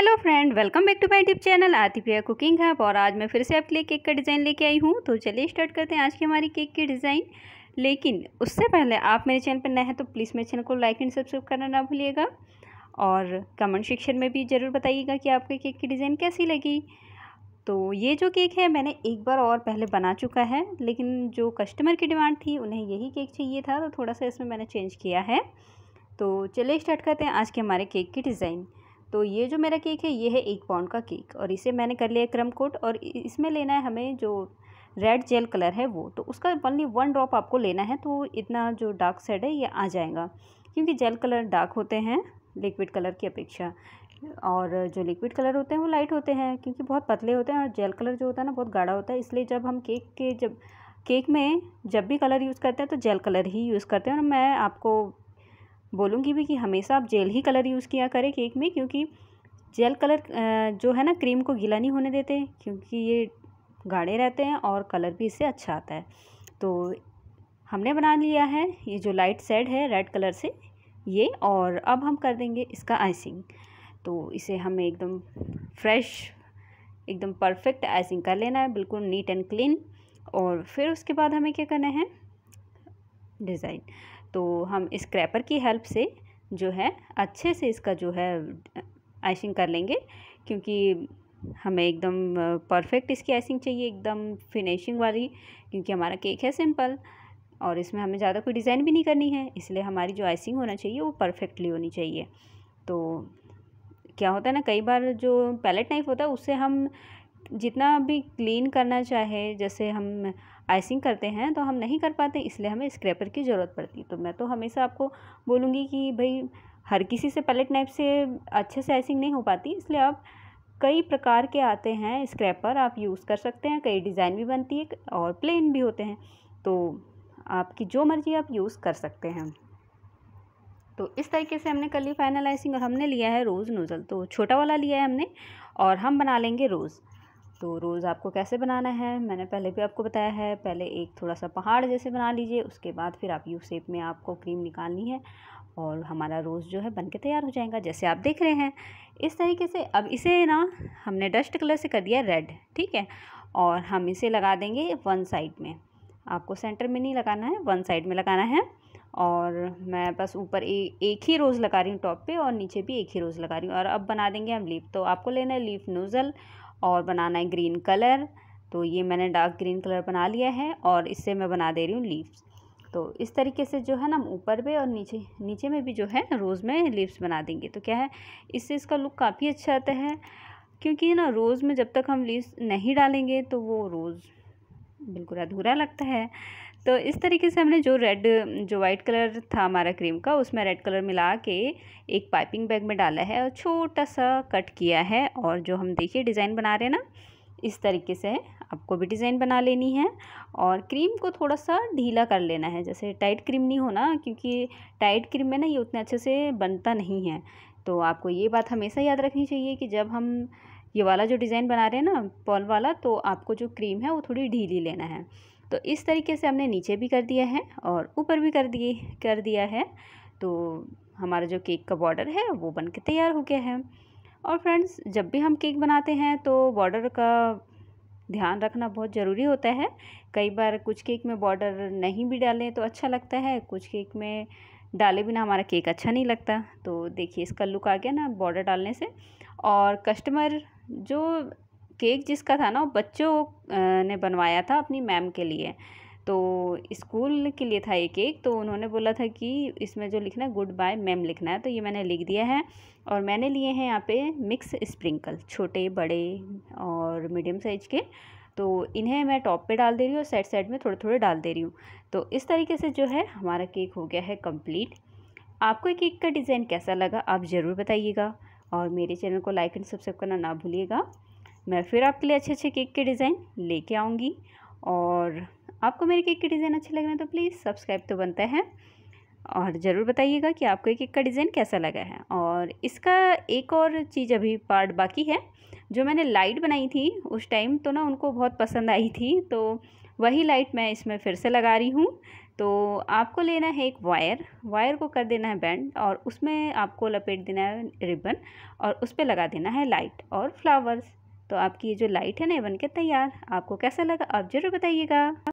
hello friend welcome back to my tube channel Atifiya cooking है और आज मैं फिर से आपके लिए केक का डिज़ाइन लेके आई हूँ तो चलिए स्टार्ट करते हैं आज की हमारी केक की डिज़ाइन लेकिन उससे पहले आप मेरे चैनल पर नए हैं तो प्लीज़ मेरे चैनल को लाइक एंड सब्सक्राइब करना ना भूलिएगा और कमेंट सेक्शन में भी ज़रूर बताइएगा कि आपके केक की डिज़ाइन कैसी लगी तो ये जो केक है मैंने एक बार और पहले बना चुका है लेकिन जो कस्टमर की डिमांड थी उन्हें यही केक चाहिए था तो थोड़ा सा इसमें मैंने चेंज किया है तो चलिए स्टार्ट करते हैं आज के हमारे केक की डिज़ाइन तो ये जो मेरा केक है ये है एक पाउंड का केक और इसे मैंने कर लिया क्रम कोट और इसमें लेना है हमें जो रेड जेल कलर है वो तो उसका ओनली वन ड्रॉप आपको लेना है तो इतना जो डार्क सेड है ये आ जाएगा क्योंकि जेल कलर डार्क होते हैं लिक्विड कलर की अपेक्षा और जो लिक्विड कलर होते हैं वो लाइट होते हैं क्योंकि बहुत पतले होते हैं और जेल कलर जो होता है ना बहुत गाढ़ा होता है इसलिए जब हम केक के जब केक में जब भी कलर यूज़ करते हैं तो जेल कलर ही यूज़ करते हैं और मैं आपको बोलूँगी भी कि हमेशा आप जेल ही कलर यूज़ किया करें केक में क्योंकि जेल कलर जो है ना क्रीम को गीला नहीं होने देते क्योंकि ये गाढ़े रहते हैं और कलर भी इससे अच्छा आता है तो हमने बना लिया है ये जो लाइट सेड है रेड कलर से ये और अब हम कर देंगे इसका आइसिंग तो इसे हमें एकदम फ्रेश एकदम परफेक्ट आइसिंग कर लेना है बिल्कुल नीट एंड क्लीन और फिर उसके बाद हमें क्या करना है डिज़ाइन तो हम स्क्रैपर की हेल्प से जो है अच्छे से इसका जो है आइसिंग कर लेंगे क्योंकि हमें एकदम परफेक्ट इसकी आइसिंग चाहिए एकदम फिनिशिंग वाली क्योंकि हमारा केक है सिंपल और इसमें हमें ज़्यादा कोई डिज़ाइन भी नहीं करनी है इसलिए हमारी जो आइसिंग होना चाहिए वो परफेक्टली होनी चाहिए तो क्या होता है ना कई बार जो पैलेट नाइफ होता है उससे हम जितना भी क्लीन करना चाहे जैसे हम आइसिंग करते हैं तो हम नहीं कर पाते इसलिए हमें स्क्रैपर की ज़रूरत पड़ती है तो मैं तो हमेशा आपको बोलूँगी कि भाई हर किसी से पैलेट नाइफ से अच्छे से आइसिंग नहीं हो पाती इसलिए आप कई प्रकार के आते हैं स्क्रैपर आप यूज़ कर सकते हैं कई डिज़ाइन भी बनती है और प्लेन भी होते हैं तो आपकी जो मर्ज़ी आप यूज़ कर सकते हैं तो इस तरीके से हमने कर ली आइसिंग और हमने लिया है रोज़ नोज़ल तो छोटा वाला लिया है हमने और हम बना लेंगे रोज़ तो रोज़ आपको कैसे बनाना है मैंने पहले भी आपको बताया है पहले एक थोड़ा सा पहाड़ जैसे बना लीजिए उसके बाद फिर आप यू शेप में आपको क्रीम निकालनी है और हमारा रोज़ जो है बन के तैयार हो जाएगा जैसे आप देख रहे हैं इस तरीके से अब इसे ना हमने डस्ट कलर से कर दिया रेड ठीक है और हम इसे लगा देंगे वन साइड में आपको सेंटर में नहीं लगाना है वन साइड में लगाना है और मैं बस ऊपर एक ही रोज़ लगा रही हूँ टॉप पे और नीचे भी एक ही रोज़ लगा रही हूँ और अब बना देंगे हम लीफ तो आपको लेना है लीफ नोज़ल और बनाना है ग्रीन कलर तो ये मैंने डार्क ग्रीन कलर बना लिया है और इससे मैं बना दे रही हूँ लीव्स तो इस तरीके से जो है ना हम ऊपर में और नीचे नीचे में भी जो है रोज़ में लीव्स बना देंगे तो क्या है इससे इसका लुक काफ़ी अच्छा आता है क्योंकि ना रोज़ में जब तक हम लीव्स नहीं डालेंगे तो वो रोज़ बिल्कुल अधूरा लगता है तो इस तरीके से हमने जो रेड जो वाइट कलर था हमारा क्रीम का उसमें रेड कलर मिला के एक पाइपिंग बैग में डाला है और छोटा सा कट किया है और जो हम देखिए डिज़ाइन बना रहे हैं ना इस तरीके से आपको भी डिज़ाइन बना लेनी है और क्रीम को थोड़ा सा ढीला कर लेना है जैसे टाइट क्रीम नहीं होना क्योंकि टाइट क्रीम में ना ये उतने अच्छे से बनता नहीं है तो आपको ये बात हमेशा याद रखनी चाहिए कि जब हम ये वाला जो डिज़ाइन बना रहे हैं ना पॉल वाला तो आपको जो क्रीम है वो थोड़ी ढीली लेना है तो इस तरीके से हमने नीचे भी कर दिया है और ऊपर भी कर दिए कर दिया है तो हमारा जो केक का बॉर्डर है वो बन के तैयार हो गया है और फ्रेंड्स जब भी हम केक बनाते हैं तो बॉर्डर का ध्यान रखना बहुत ज़रूरी होता है कई बार कुछ केक में बॉर्डर नहीं भी डालें तो अच्छा लगता है कुछ केक में डाले बिना हमारा केक अच्छा नहीं लगता तो देखिए इसका लुक आ गया ना बॉर्डर डालने से और कस्टमर जो केक जिसका था ना बच्चों ने बनवाया था अपनी मैम के लिए तो स्कूल के लिए था ये केक तो उन्होंने बोला था कि इसमें जो लिखना है गुड बाय मैम लिखना है तो ये मैंने लिख दिया है और मैंने लिए हैं यहाँ पे मिक्स स्प्रिंकल छोटे बड़े और मीडियम साइज के तो इन्हें मैं टॉप पे डाल दे रही हूँ और साइड साइड में थोड़े थोड़े डाल दे रही हूँ तो इस तरीके से जो है हमारा केक हो गया है कम्प्लीट आपको ये केक का डिज़ाइन कैसा लगा आप ज़रूर बताइएगा और मेरे चैनल को लाइक एंड सब्सक्राइब करना ना भूलिएगा मैं फिर आपके लिए अच्छे अच्छे केक के डिज़ाइन लेके आऊँगी और आपको मेरे केक के डिज़ाइन अच्छे लग रहे हैं तो प्लीज़ सब्सक्राइब तो बनता है और ज़रूर बताइएगा कि आपको एक एक का डिज़ाइन कैसा लगा है और इसका एक और चीज़ अभी पार्ट बाकी है जो मैंने लाइट बनाई थी उस टाइम तो ना उनको बहुत पसंद आई थी तो वही लाइट मैं इसमें फिर से लगा रही हूँ तो आपको लेना है एक वायर वायर को कर देना है बैंड और उसमें आपको लपेट देना है रिबन और उस पर लगा देना है लाइट और फ्लावर्स तो आपकी ये जो लाइट है ना ये बनके तैयार आपको कैसा लगा आप ज़रूर बताइएगा